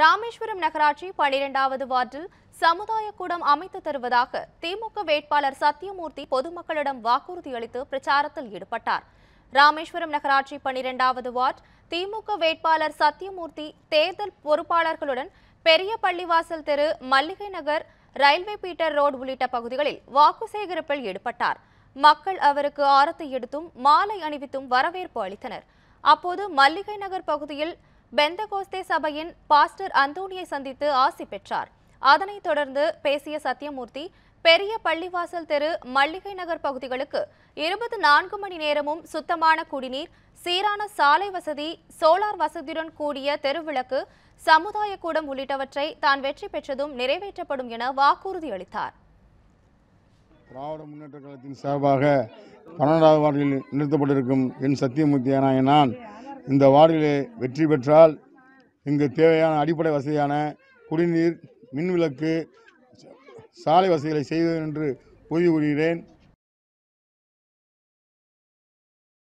ராமேஸ்வரம் நகராட்சி பனிரெண்டாவது வார்டில் சமுதாய கூடம் அமைத்து தருவதாக திமுக வேட்பாளர் சத்தியமூர்த்தி பொதுமக்களிடம் வாக்குறுதி அளித்து பிரச்சாரத்தில் ஈடுபட்டார் ராமேஸ்வரம் நகராட்சி பனிரெண்டாவது வார்டு திமுக வேட்பாளர் சத்தியமூர்த்தி தேர்தல் பொறுப்பாளர்களுடன் பெரிய பள்ளிவாசல் தெரு மல்லிகை நகர் ரயில்வே பீட்டர் ரோடு உள்ளிட்ட பகுதிகளில் வாக்கு சேகரிப்பில் ஈடுபட்டார் மக்கள் அவருக்கு ஆரத்தை எடுத்தும் மாலை அணிவித்தும் வரவேற்பு அளித்தனர் அப்போது மல்லிகை நகர் பகுதியில் பெந்தகோஸ்தே சபையின் பாஸ்டர் அந்தோனியை சந்தித்து ஆசி பெற்றார் அதனைத் தொடர்ந்து பேசிய சத்தியமூர்த்தி பெரிய பள்ளிவாசல் தெரு மல்லிகை நகர் பகுதிகளுக்கு இருபது நான்கு மணி நேரமும் சுத்தமான குடிநீர் சீரான சாலை வசதி சோலார் வசதியுடன் கூடிய தெருவிளக்கு சமுதாய கூடம் உள்ளிட்டவற்றை தான் வெற்றி பெற்றதும் நிறைவேற்றப்படும் என வாக்குறுதி அளித்தார் திராவிட முன்னேற்ற கழகத்தின் சார்பாக பன்னெண்டாவது வார்டில் நிறுத்தப்பட்டிருக்கும் என் சத்தியமூர்த்தியான இந்த வார்டிலே வெற்றி பெற்றால் இங்கு தேவையான அடிப்படை வசதியான குடிநீர் மின்விளக்கு சாலை வசதிகளை செய்வது என்று உறுதி கூறுகிறேன்